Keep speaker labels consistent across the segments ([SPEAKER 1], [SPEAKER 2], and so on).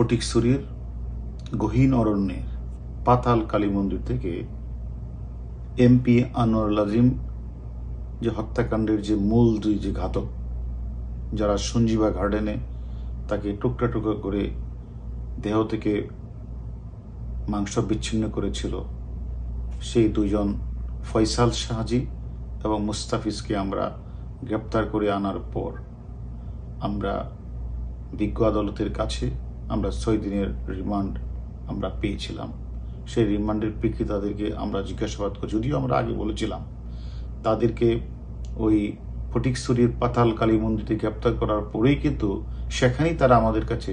[SPEAKER 1] ফটিকসুরির গহীন অরণ্যের পাতাল কালী মন্দির থেকে এমপি আনোয়ারুল আজিম যে হত্যাকাণ্ডের যে মূল দুই যে ঘাতক যারা সঞ্জীবা গার্ডেনে তাকে টুকরা টুকরা করে দেহ থেকে মাংস বিচ্ছিন্ন করেছিল সেই দুজন ফয়সাল শাহজি এবং মুস্তাফিজকে আমরা গ্রেপ্তার করে আনার পর আমরা বিজ্ঞ আদালতের কাছে আমরা ছয় দিনের রিমান্ড আমরা পেয়েছিলাম সেই রিমান্ডের প্রেক্ষিতে তাদেরকে আমরা জিজ্ঞাসাবাদ করি যদিও আমরা আগে বলেছিলাম তাদেরকে ওই ফটিকছড়ির পাতাল কালী মন্দিরে গ্রেপ্তার করার পরেই কিন্তু সেখানেই তারা আমাদের কাছে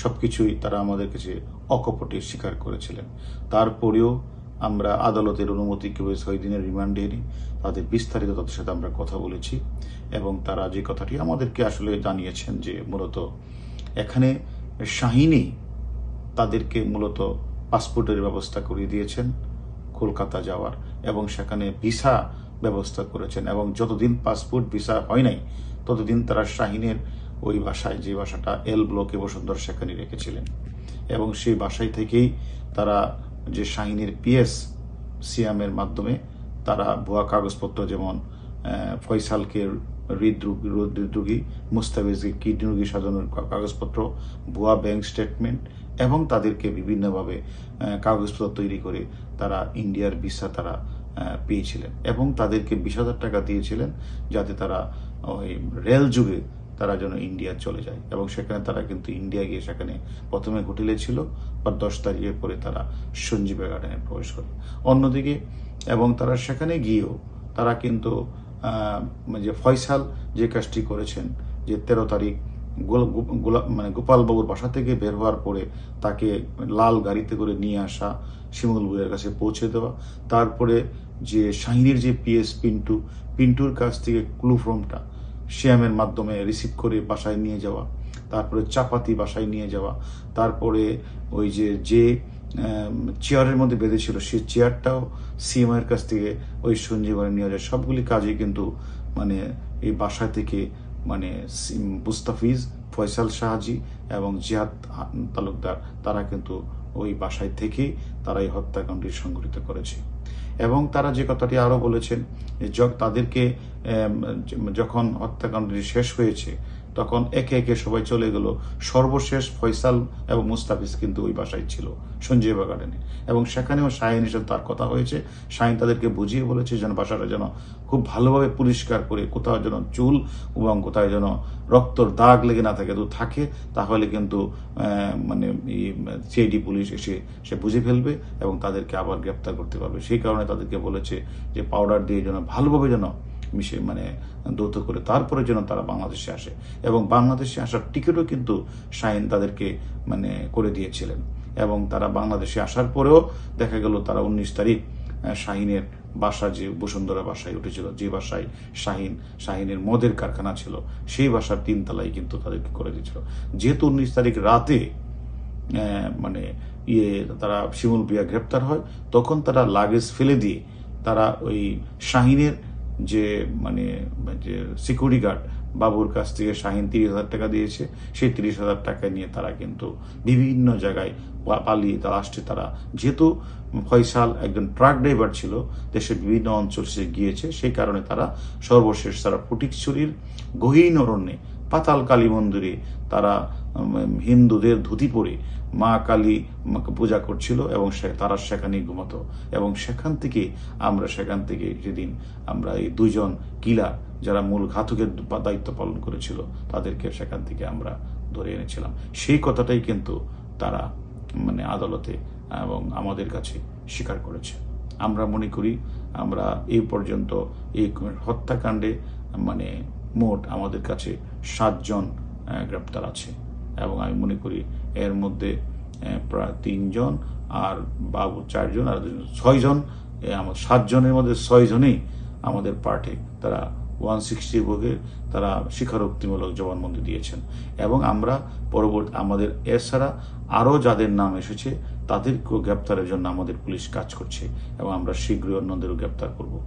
[SPEAKER 1] সব কিছুই তারা আমাদের কাছে অকপটে স্বীকার করেছিলেন তারপরেও আমরা আদালতের অনুমতি কেবল ছয় দিনের রিমান্ডে এনে তাদের বিস্তারিত তাদের সাথে আমরা কথা বলেছি এবং তারা যে কথাটি আমাদেরকে আসলে জানিয়েছেন যে মূলত এখানে শাহিনী তাদেরকে মূলত পাসপোর্টের ব্যবস্থা করে দিয়েছেন কলকাতা যাওয়ার এবং সেখানে ভিসা ব্যবস্থা করেছেন এবং যতদিন পাসপোর্ট ভিসা হয় নাই ততদিন তারা শাহিনের ওই ভাষায় যে ভাষাটা এল ব্লকে বসুন্ধর সেখানে রেখেছিলেন এবং সেই ভাষায় থেকেই তারা যে শাহিনের পিএস সিএমের মাধ্যমে তারা ভুয়া কাগজপত্র যেমন ফয়সালকে হৃদরোগ হৃদরোগী মুস্তাফিজকে কিডনি রোগী সাজানোর কাগজপত্র ভুয়া ব্যাংক স্টেটমেন্ট এবং তাদেরকে বিভিন্নভাবে কাগজপত্র তৈরি করে তারা ইন্ডিয়ার ভিসা তারা পেয়েছিলেন এবং তাদেরকে বিশ হাজার টাকা দিয়েছিলেন যাতে তারা ওই রেল যুগে তারা যেন ইন্ডিয়া চলে যায় এবং সেখানে তারা কিন্তু ইন্ডিয়া গিয়ে সেখানে প্রথমে হোটেলে ছিল বা দশ তারিখের পরে তারা সঞ্জীবা গার্ডেনে প্রবেশ করে অন্যদিকে এবং তারা সেখানে গিয়েও তারা কিন্তু মানে যে ফয়সাল যে কাজটি করেছেন যে তেরো তারিখ মানে গোপালবাবুর বাসা থেকে বের হওয়ার পরে তাকে লাল গাড়িতে করে নিয়ে আসা শিমুলবুলের কাছে পৌঁছে দেওয়া তারপরে যে শাহিনীর যে পিএস পিন্টু পিন্টুর কাছ থেকে ক্লু ফর্মটা শ্যামের মাধ্যমে রিসিভ করে বাসায় নিয়ে যাওয়া তারপরে চাপাতি বাসায় নিয়ে যাওয়া তারপরে ওই যে যে চেয়ারের মধ্যে বেঁধেছিল সেই চেয়ারটাও এর কাছ থেকে ওই সঞ্জীবনে নিয়ে যায় সবগুলি কাজে কিন্তু মানে এই বাসা থেকে মানে মুস্তাফিজ ফয়সাল শাহাজি এবং জিয়াদ তালুকদার তারা কিন্তু ওই বাসায় থেকেই তারা এই হত্যাকাণ্ডটি সংঘটিত করেছে এবং তারা যে কথাটি আরও বলেছেন তাদেরকে যখন হত্যাকাণ্ডটি শেষ হয়েছে তখন একে একে সবাই চলে গেল সর্বশেষ ফয়সাল এবং মুস্তাফিজ কিন্তু ওই বাসায় ছিল সঞ্জয় গার্ডেনে এবং সেখানেও শাহিন হিসেবে তার কথা হয়েছে শাহিন তাদেরকে বুঝিয়ে বলেছে যেন বাসাটা যেন খুব ভালোভাবে পরিষ্কার করে কোথাও যেন চুল এবং কোথায় যেন রক্তর দাগ লেগে না থাকে তো থাকে তাহলে কিন্তু মানে সিআইডি পুলিশ এসে সে বুঝে ফেলবে এবং তাদেরকে আবার গ্রেপ্তার করতে পারবে সেই কারণে তাদেরকে বলেছে যে পাউডার দিয়ে যেন ভালোভাবে যেন মিশে মানে দ্রুত করে তারপরে যেন তারা বাংলাদেশে আসে এবং বাংলাদেশে আসার টিকিটও কিন্তু শাহিন তাদেরকে মানে করে দিয়েছিলেন এবং তারা বাংলাদেশে আসার পরেও দেখা গেল তারা উনিশ তারিখ শাহিনের বাসা যে বসুন্ধরা বাসায় উঠেছিল যে বাসায় শাহিন শাহিনের মদের কারখানা ছিল সেই বাসার তিন তালাই কিন্তু তাদেরকে করে দিয়েছিল যেহেতু উনিশ তারিখ রাতে মানে ইয়ে তারা শিমুল প্রিয়া গ্রেপ্তার হয় তখন তারা লাগেজ ফেলে দিয়ে তারা ওই শাহিনের যে মানে যে সিকিউরিটি গার্ড বাবুর কাছ থেকে শাহিন তিরিশ হাজার টাকা দিয়েছে সেই তিরিশ হাজার টাকা নিয়ে তারা কিন্তু বিভিন্ন জায়গায় পালিয়ে তারা আসছে তারা যেহেতু ফয়সাল একজন ট্রাক ড্রাইভার ছিল দেশের বিভিন্ন অঞ্চল সে গিয়েছে সেই কারণে তারা সর্বশেষ তারা ফটিকছড়ির গহীন অরণ্যে পাতাল কালী মন্দিরে তারা হিন্দুদের ধুতি পরে মা কালী পূজা করছিল এবং তারা সেখানে ঘুমাতো এবং সেখান থেকে আমরা সেখান থেকে যেদিন আমরা এই দুজন কিলা যারা মূল ঘাতকের দায়িত্ব পালন করেছিল তাদেরকে সেখান থেকে আমরা ধরে এনেছিলাম সেই কথাটাই কিন্তু তারা মানে আদালতে এবং আমাদের কাছে স্বীকার করেছে আমরা মনে করি আমরা এই পর্যন্ত এই হত্যাকাণ্ডে মানে মোট আমাদের কাছে সাতজন গ্রেপ্তার আছে এবং আমি মনে করি এর মধ্যে প্রায় তিনজন আর বাবু চারজন আর ছয়জন আমাদের সাতজনের মধ্যে ছয়জনেই আমাদের পার্টে তারা ওয়ান সিক্সটি ভোগে তারা স্বীকারোক্তিমূলক জবানবন্দি দিয়েছেন এবং আমরা পরবর্তী আমাদের এছাড়া আরও যাদের নাম এসেছে তাদেরকেও গ্রেপ্তারের জন্য আমাদের পুলিশ কাজ করছে এবং আমরা শীঘ্রই অন্যদেরও গ্রেপ্তার করবো